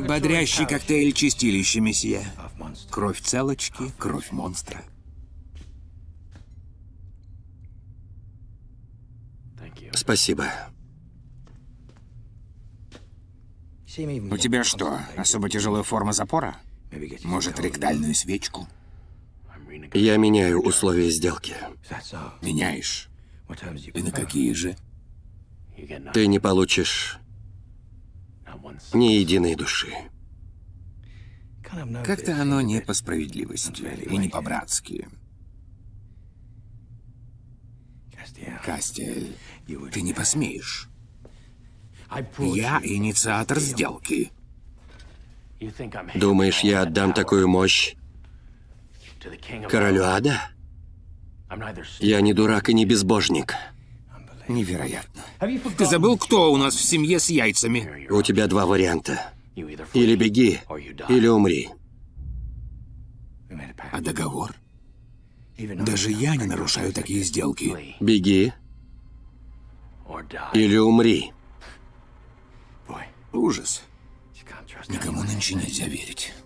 Бодрящий коктейль чистилища, месье. Кровь целочки, кровь монстра. Спасибо. У тебя что, особо тяжелая форма запора? Может, ректальную свечку? Я меняю условия сделки. Меняешь? И на какие же? Ты не получишь ни единой души. Как-то оно не по справедливости и не по-братски. Кастель, ты не посмеешь. Я инициатор сделки. Думаешь, я отдам такую мощь королю ада? Я не дурак и не безбожник. Невероятно. Ты забыл, кто у нас в семье с яйцами? У тебя два варианта. Или беги, или умри. А договор? Даже я не нарушаю такие сделки. Беги. Или умри. Ужас. Никому нынче нельзя верить.